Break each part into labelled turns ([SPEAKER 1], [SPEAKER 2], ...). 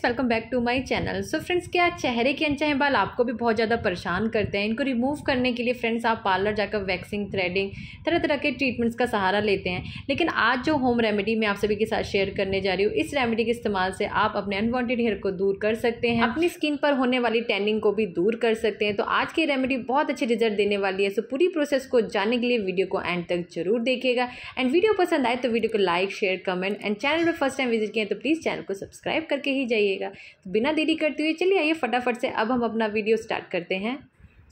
[SPEAKER 1] friends welcome back to my channel so friends क्या चेहरे के अनचाहे बाल आपको भी बहुत ज़्यादा परेशान करते हैं इनको रिमूव करने के लिए फ्रेंड्स आप पार्लर जाकर वैक्सिंग थ्रेडिंग तरह तरह के ट्रीटमेंट्स का सहारा लेते हैं लेकिन आज जो होम रेमेडी मैं आप सभी के साथ शेयर करने जा रही हूँ इस रेमेडी के इस्तेमाल से आप अपने अनवॉन्टेड हेयर को दूर कर सकते हैं अपनी स्किन पर होने वाली टैनिंग को भी दूर कर सकते हैं तो आज की रेमेडी बहुत अच्छे रिजल्ट देने वाली है सो पूरी प्रोसेस को जानने के लिए वीडियो को एंड तक जरूर देखिएगा एंड वीडियो पसंद आए तो वीडियो को like share comment and channel पर फर्स्ट टाइम विजिट किए तो प्लीज़ चैनल को सब्सक्राइब करके ही जाइए करिएगा तो बिना देरी करते हुए चलिए आइए फटाफट से अब हम अपना वीडियो स्टार्ट करते हैं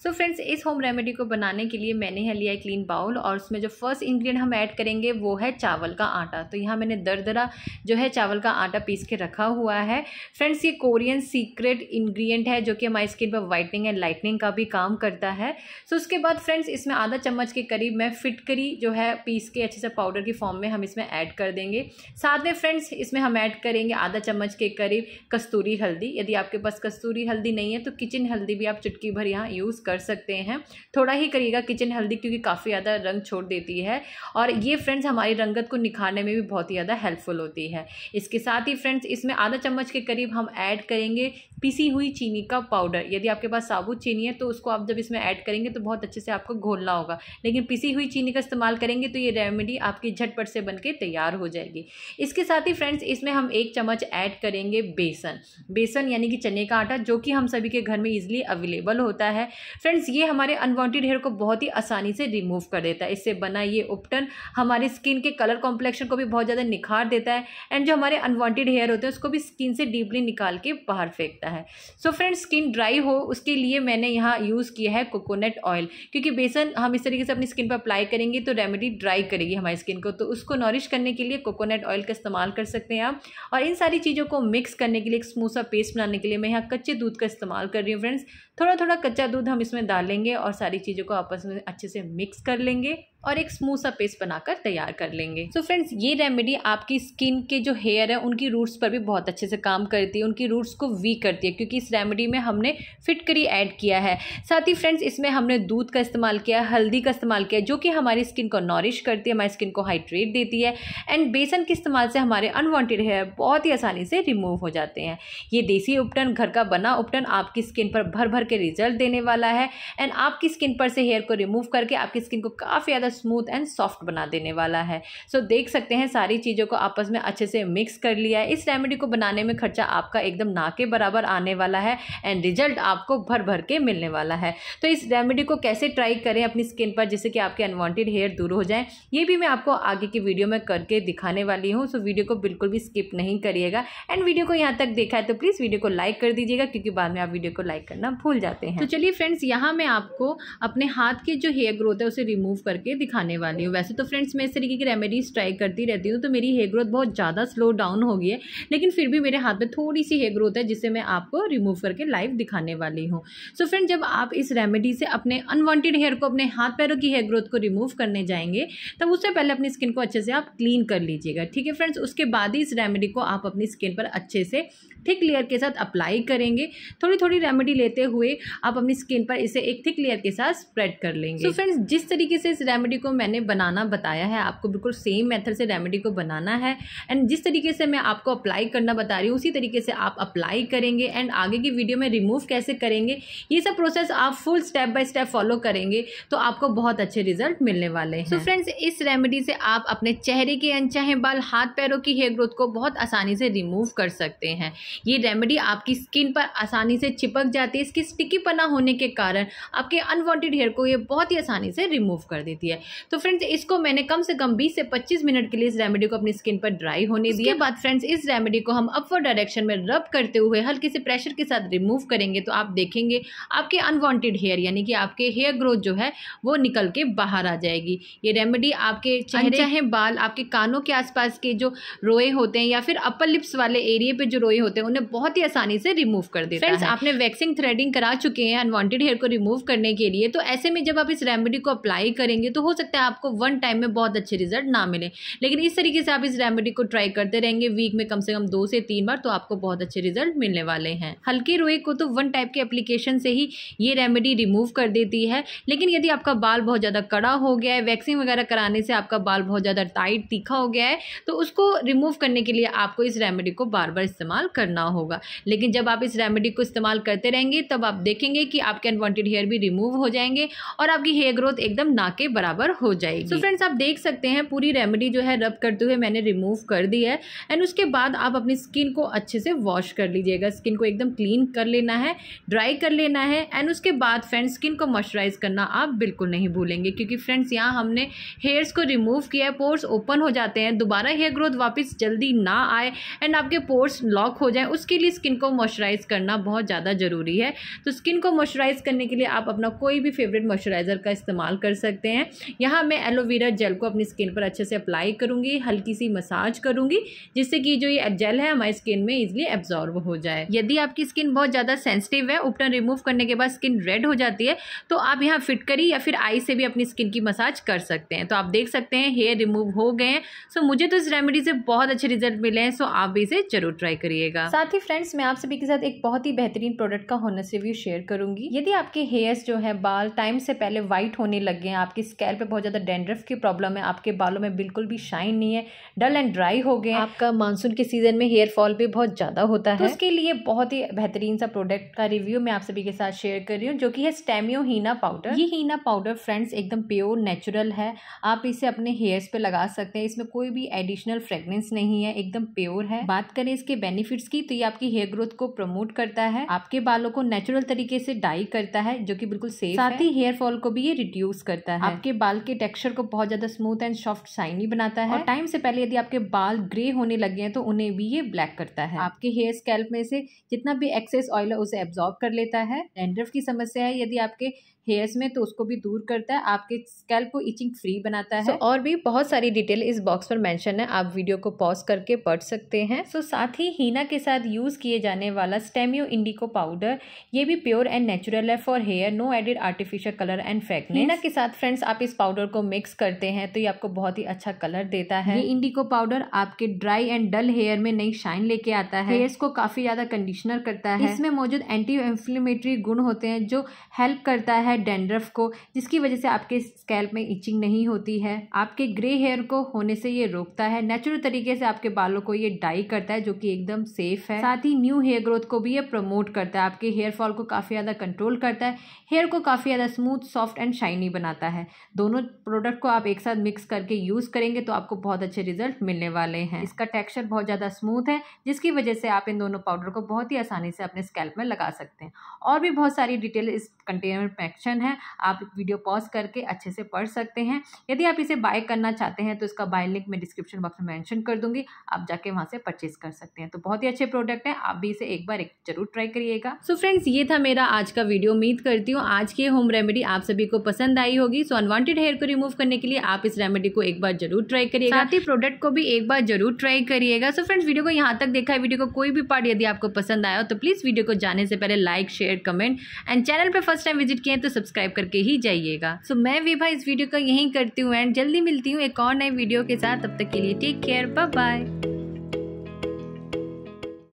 [SPEAKER 1] सो so फ्रेंड्स इस होम रेमेडी को बनाने के लिए मैंने है लिया है क्लीन बाउल और उसमें जो फर्स्ट इंग्रेडिएंट हम ऐड करेंगे वो है चावल का आटा तो यहाँ मैंने दरदरा जो है चावल का आटा पीस के रखा हुआ है फ्रेंड्स ये कोरियन सीक्रेट इंग्रेडिएंट है जो कि हमारी स्किन पर वाइटनिंग एंड लाइटनिंग का भी काम करता है सो so उसके बाद फ्रेंड्स इसमें आधा चम्मच के करीब मैं फिटकरी जो है पीस के अच्छे से पाउडर की फॉर्म में हम इसमें ऐड कर देंगे साथ में फ्रेंड्स इसमें हम ऐड करेंगे आधा चम्मच के करीब कस्तूरी हल्दी यदि आपके पास कस्तूरी हल्दी नहीं है तो किचन हल्दी भी आप चुटकी भर यहाँ यूज़ कर सकते हैं थोड़ा ही करिएगा किचन हल्दी क्योंकि काफ़ी ज़्यादा रंग छोड़ देती है और ये फ्रेंड्स हमारी रंगत को निखारने में भी बहुत ही ज़्यादा हेल्पफुल होती है इसके साथ ही फ्रेंड्स इसमें आधा चम्मच के करीब हम ऐड करेंगे पिसी हुई चीनी का पाउडर यदि आपके पास साबुत चीनी है तो उसको आप जब इसमें ऐड करेंगे तो बहुत अच्छे से आपको घोलना होगा लेकिन पिसी हुई चीनी का इस्तेमाल करेंगे तो ये रेमेडी आपकी झटपट से बन तैयार हो जाएगी इसके साथ ही फ्रेंड्स इसमें हम एक चम्मच ऐड करेंगे बेसन बेसन यानी कि चने का आटा जो कि हम सभी के घर में ईजिली अवेलेबल होता है फ्रेंड्स ये हमारे अनवांटेड हेयर को बहुत ही आसानी से रिमूव कर देता है इससे बना ये उपटन हमारे स्किन के कलर कॉम्प्लेक्शन को भी बहुत ज़्यादा निखार देता है एंड जो हमारे अनवांटेड हेयर होते हैं उसको भी स्किन से डीपली निकाल के बाहर फेंकता है सो फ्रेंड्स स्किन ड्राई हो उसके लिए मैंने यहाँ यूज़ किया है कोकोनट ऑयल क्योंकि बेसन हम इस तरीके से अपनी स्किन पर अप्लाई करेंगे तो रेमेडी ड्राई करेगी हमारी स्किन को तो उसको नॉरिश करने के लिए कोकोनट ऑयल का इस्तेमाल कर सकते हैं आप और इन सारी चीज़ों को मिक्स करने के लिए एक स्मूसा पेस्ट बनाने के लिए मैं यहाँ कच्चे दूध का इस्तेमाल कर रही हूँ फ्रेंड्स थोड़ा थोड़ा कच्चा दूध हम इसमें डालेंगे और सारी चीज़ों को आपस में अच्छे से मिक्स कर लेंगे और एक स्मूथ सा पेस्ट बनाकर तैयार कर लेंगे सो so फ्रेंड्स ये रेमेडी आपकी स्किन के जो हेयर है उनकी रूट्स पर भी बहुत अच्छे से काम करती है उनकी रूट्स को वीक करती है क्योंकि इस रेमेडी में हमने फिटकरी ऐड किया है साथ ही फ्रेंड्स इसमें हमने दूध का इस्तेमाल किया हल्दी का इस्तेमाल किया जो कि हमारी स्किन को नॉरिश करती है हमारी स्किन को हाइड्रेट देती है एंड बेसन के इस्तेमाल से हमारे अनवॉन्टेड हेयर बहुत ही आसानी से रिमूव हो जाते हैं ये देसी उपटन घर का बना उपटन आपकी स्किन पर भर भर के रिजल्ट देने वाला है एंड आपकी स्किन पर से हेयर को रिमूव करके आपकी स्किन को काफ़ी ज़्यादा का स्मूथ एंड सॉफ्ट बना देने वाला है सो so, देख सकते हैं सारी चीज़ों को आपस में अच्छे से मिक्स कर लिया है इस रेमेडी को बनाने में खर्चा आपका एकदम ना के बराबर आने वाला है एंड रिजल्ट आपको भर भर के मिलने वाला है तो इस रेमेडी को कैसे ट्राई करें अपनी स्किन पर जिससे कि आपके अनवांटेड हेयर दूर हो जाए ये भी मैं आपको आगे की वीडियो में करके दिखाने वाली हूँ सो वीडियो को बिल्कुल भी स्किप नहीं करिएगा एंड वीडियो को यहाँ तक देखा है तो प्लीज़ वीडियो को लाइक कर दीजिएगा क्योंकि बाद में आप वीडियो को लाइक करना भूल जाते हैं तो चलिए फ्रेंड्स यहाँ मैं आपको अपने हाथ की जो हेयर ग्रोथ है उसे रिमूव करके दिखाने वाली हूँ वैसे तो फ्रेंड्स मैं इस तरीके की रेमेडीज़ ट्राई करती रहती हूँ तो मेरी हेयर ग्रोथ बहुत ज़्यादा स्लो डाउन हो गई है लेकिन फिर भी मेरे हाथ में थोड़ी सी हेयर ग्रोथ है जिसे मैं आपको रिमूव करके लाइव दिखाने वाली हूँ सो फ्रेंड जब आप इस रेमेडी से अपने अनवॉन्टेड हेयर को अपने हाथ पैरों की हेयर ग्रोथ को रिमूव करने जाएंगे तब उससे पहले अपनी स्किन को अच्छे से आप क्लीन कर लीजिएगा ठीक है फ्रेंड्स उसके बाद ही इस रेमेडी को आप अपनी स्किन पर अच्छे से थिक लेयर के साथ अप्लाई करेंगे थोड़ी थोड़ी रेमेडी लेते हुए आप अपनी स्किन पर इसे एक थिक लेयर के साथ स्प्रेड कर लेंगे सो so फ्रेंड्स जिस तरीके से इस रेमेडी रेमेडी को मैंने बनाना बताया है आपको बिल्कुल सेम मेथड से रेमेडी को बनाना है एंड जिस तरीके से मैं आपको अप्लाई करना बता रही हूँ उसी तरीके से आप अप्लाई करेंगे एंड आगे की वीडियो में रिमूव कैसे करेंगे ये सब प्रोसेस आप full step by step follow करेंगे तो आपको बहुत अच्छे रिजल्ट मिलने वाले हैं तो फ्रेंड्स इस रेमेडी से आप अपने चेहरे के अनचाहे बाल हाथ पैरों की हेयर ग्रोथ को बहुत आसानी से रिमूव कर सकते हैं ये रेमेडी आपकी स्किन पर आसानी से चिपक जाती है इसकी स्टिकी पना होने के कारण आपके अनवांटेड हेयर को ये बहुत ही आसानी से रिमूव कर देती है है तो फ्रेंड्स इसको मैंने कम से कम बीस से पच्चीस मिनट के लिए इस रेमेडी को अपनी स्किन पर ड्राई होने दिया बाद फ्रेंड्स इस रेमेडी को हम अपवर डायरेक्शन में रब करते हुए हल्के से प्रेशर के साथ रिमूव करेंगे तो आप देखेंगे आपके अनवांटेड हेयर यानी कि आपके हेयर ग्रोथ जो है वो निकल के बाहर आ जाएगी ये रेमेडी आपके चेहरे हैं बाल आपके कानों के आसपास के जो रोए होते हैं या फिर अपर लिप्स वाले एरिए पे जो रोए होते हैं उन्हें बहुत ही आसानी से रिमूव कर देता फ्रेंड्स आपने वैक्सिंग थ्रेडिंग करा चुके हैं अनवांटेड हेयर को रिमूव करने के लिए तो ऐसे में जब आप इस रेमेडी को अप्लाई करेंगे तो हो सकता है आपको वन टाइम में बहुत अच्छे रिजल्ट ना मिले लेकिन इस तरीके से आप इस रेमेडी को ट्राई करते रहेंगे वीक में कम से कम दो से तीन बार तो आपको बहुत अच्छे रिजल्ट मिलने वाले हैं हल्के रोए को तो वन टाइप के एप्लीकेशन से ही ये रेमेडी रिमूव कर देती है लेकिन यदि आपका बाल बहुत ज़्यादा कड़ा हो गया है वैक्सीन वगैरह कराने से आपका बाल बहुत ज़्यादा टाइट तीखा हो गया है तो उसको रिमूव करने के लिए आपको इस रेमेडी को बार बार इस्तेमाल करना होगा लेकिन जब आप इस रेमेडी को इस्तेमाल करते रहेंगे तब आप देखेंगे कि आपके अनवांटेड हेयर भी रिमूव हो जाएंगे और आपकी हेयर ग्रोथ एकदम ना के बराबर बराबर हो जाएगी सो so फ्रेंड्स आप देख सकते हैं पूरी रेमेडी जो है रब करते हुए मैंने रिमूव कर दी है एंड उसके बाद आप अपनी स्किन को अच्छे से वॉश कर लीजिएगा स्किन को एकदम क्लीन कर लेना है ड्राई कर लेना है एंड उसके बाद फ्रेंड्स स्किन को मॉइस्चराइज करना आप बिल्कुल नहीं भूलेंगे क्योंकि फ्रेंड्स यहाँ हमने हेयर्स को रिमूव किया है पोर्स ओपन हो जाते हैं दोबारा हेयर ग्रोथ वापस जल्दी ना आए एंड आपके पोर्स लॉक हो जाए उसके लिए स्किन को मॉइस्चराइज करना बहुत ज़्यादा ज़रूरी है तो स्किन को मॉइस्चराइज करने के लिए आप अपना कोई भी फेवरेट मॉइस्चराइज़र का इस्तेमाल कर सकते हैं यहाँ मैं एलोवेरा जेल को अपनी स्किन पर अच्छे से अप्लाई करूँगी हल्की सी मसाज करूँगी जिससे कि जो ये जेल है हमारी स्किन में इजिली एब्जॉर्व हो जाए यदि आपकी स्किन बहुत ज़्यादा सेंसिटिव है उपटन रिमूव करने के बाद स्किन रेड हो जाती है तो आप यहाँ फिट करी या फिर आई से भी अपनी स्किन की मसाज कर सकते हैं तो आप देख सकते हैं हेयर रिमूव हो गए हैं सो मुझे तो इस रेमेडी से बहुत अच्छे रिजल्ट मिले हैं सो आप भी इसे जरूर ट्राई करिएगा साथ ही फ्रेंड्स मैं आप सभी के साथ एक बहुत ही बेहतरीन प्रोडक्ट का से रिव्यू शेयर करूंगी यदि आपके हेयर्स जो है बाल टाइम से पहले व्हाइट होने लग गए हैं आपकी स्कैल पे बहुत ज़्यादा डेंड्रफ की प्रॉब्लम है आपके बालों में बिल्कुल भी शाइन नहीं है डल एंड ड्राई हो गए आपका मानसून के सीजन में हेयर फॉल भी बहुत ज़्यादा होता तो है तो उसके लिए बहुत ही बेहतरीन सा प्रोडक्ट का रिव्यू मैं आप सभी के साथ शेयर कर रही हूँ जो कि है स्टेमियो हीना पाउडर ये हीना पाउडर फ्रेंड्स एकदम प्योर नेचुरल है आप इसे अपने हेयर्स पे लगा सकते हैं इसमें कोई भी एडिशनल फ्रेगनेंस नहीं है एकदम प्योर है बात करें इसके बेनिफिट्स की तो ये आपकी हेयर ग्रोथ को प्रमोट करता है आपके बालों को नेचुरल तरीके से डाई करता है जो कि बिल्कुल सेफ साथ ही हेयर फॉल को भी ये रिड्यूस करता है आपके बाल बाल के टेक्सचर को बहुत ज़्यादा स्मूथ एंड सॉफ्ट शाइनी बनाता है और टाइम से पहले यदि आपके बाल ग्रे होने लगे हैं तो उन्हें भी ये ब्लैक करता है आपके हेयर स्कैल्प में से जितना भी एक्सेस ऑयल है उसे एब्जॉर्ब कर लेता है डेंड्रफ की समस्या है यदि आपके हेयर्स में तो उसको भी दूर करता है आपके स्कैल्प को इचिंग फ्री बनाता है so, और भी बहुत सारी डिटेल इस बॉक्स पर मैंशन है आप वीडियो को पॉज करके पढ़ सकते हैं सो so, साथ ही हीना के साथ यूज़ किए जाने वाला स्टेमियो इंडिको पाउडर ये भी प्योर एंड नेचुरल है for hair no added artificial colour and fact henna के साथ फ्रेंड्स आप इस पाउडर को मिक्स करते हैं तो ये आपको बहुत ही अच्छा कलर देता है ये इंडिको पाउडर आपके ड्राई एंड डल हेयर में नई शाइन लेके आता है हेयर्स को काफ़ी ज़्यादा कंडीशनर करता है इसमें मौजूद एंटी इन्फ्लेमेटरी गुण होते हैं जो हेल्प करता है डेंड्रफ को जिसकी वजह से आपके स्कैल्प में इचिंग नहीं होती है आपके ग्रे हेयर को होने से ये रोकता है नेचुरल तरीके से आपके बालों को ये डाई करता है जो कि एकदम सेफ है साथ ही न्यू हेयर ग्रोथ को भी ये प्रमोट करता है आपके हेयर फॉल को काफ़ी ज़्यादा कंट्रोल करता है हेयर को काफ़ी ज़्यादा स्मूथ सॉफ्ट एंड शाइनी बनाता है दोनों प्रोडक्ट को आप एक साथ मिक्स करके यूज़ करेंगे तो आपको बहुत अच्छे रिजल्ट मिलने वाले हैं इसका टेक्स्चर बहुत ज़्यादा स्मूथ है जिसकी वजह से आप इन दोनों पाउडर को बहुत ही आसानी से अपने स्कैल्प में लगा सकते हैं और भी बहुत सारी डिटेल इस कंटेनर पैक्शन सेक्शन है आप वीडियो पॉज करके अच्छे से पढ़ सकते हैं यदि आप इसे बाय करना चाहते हैं तो इसका बाय लिंक मैं डिस्क्रिप्शन बॉक्स में मैंशन कर दूंगी आप जाके वहाँ से परचेज कर सकते हैं तो बहुत ही अच्छे प्रोडक्ट हैं आप भी इसे एक बार एक जरूर ट्राई करिएगा सो फ्रेंड्स ये था मेरा आज का वीडियो उम्मीद करती हूँ आज की होम रेमेडी आप सभी को पसंद आई होगी सो अनवांटेड हेयर को रिमूव करने के लिए आप इस रेमेडी को एक बार जरूर ट्राई करिएगा साथ ही प्रोडक्ट को भी एक बार जरूर ट्राई करिएगा सो फ्रेंड्स वीडियो को यहाँ तक देखा है वीडियो को कोई भी पार्ट यदि आपको पसंद आया हो तो प्लीज़ वीडियो को जाने से पहले like share comment and channel पर फर्स्ट टाइम विजिट किए तो सब्सक्राइब करके ही जाइएगा सो so, मैं विभा इस वीडियो का यहीं करती हूँ एंड जल्दी मिलती हूँ एक और नए वीडियो के साथ तब तक के लिए टेक केयर बाय बाय